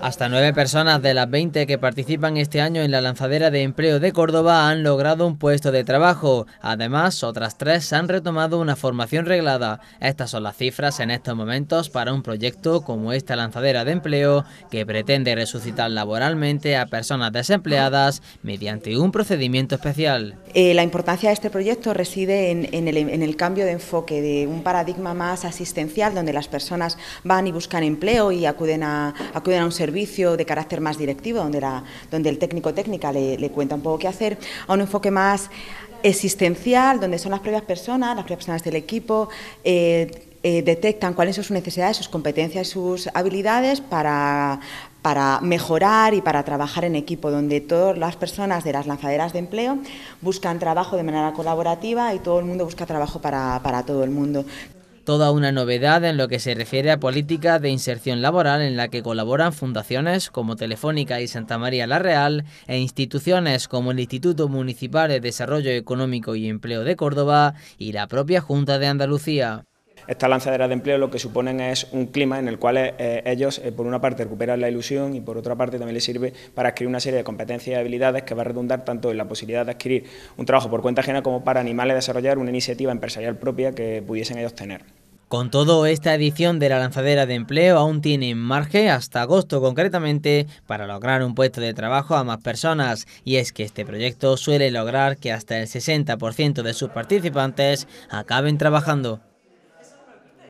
Hasta nueve personas de las 20 que participan este año en la lanzadera de empleo de Córdoba han logrado un puesto de trabajo. Además, otras tres han retomado una formación reglada. Estas son las cifras en estos momentos para un proyecto como esta lanzadera de empleo que pretende resucitar laboralmente a personas desempleadas mediante un procedimiento especial. Eh, la importancia de este proyecto reside en, el, en el cambio de enfoque de un paradigma más asistencial donde las personas van y buscan empleo y acuden a, acuden a un servicio de carácter más directivo, donde, donde el técnico técnica le, cuenta un poco qué hacer, a un enfoque más existencial, donde son las propias personas, las propias personas del equipo, eh, eh, detectan cuáles son sus necesidades, sus competencias, y sus habilidades para, mejorar y para trabajar en equipo, donde todas las personas de las lanzaderas de empleo buscan trabajo de manera colaborativa y todo el mundo busca trabajo para, para todo el mundo toda una novedad en lo que se refiere a política de inserción laboral en la que colaboran fundaciones como Telefónica y Santa María la Real e instituciones como el Instituto Municipal de Desarrollo Económico y Empleo de Córdoba y la propia Junta de Andalucía. Esta lanzadera de empleo lo que suponen es un clima en el cual eh, ellos, eh, por una parte, recuperan la ilusión y por otra parte también les sirve para adquirir una serie de competencias y habilidades que va a redundar tanto en la posibilidad de adquirir un trabajo por cuenta ajena como para animales a desarrollar una iniciativa empresarial propia que pudiesen ellos tener. Con todo, esta edición de la lanzadera de empleo aún tiene margen hasta agosto concretamente para lograr un puesto de trabajo a más personas y es que este proyecto suele lograr que hasta el 60% de sus participantes acaben trabajando.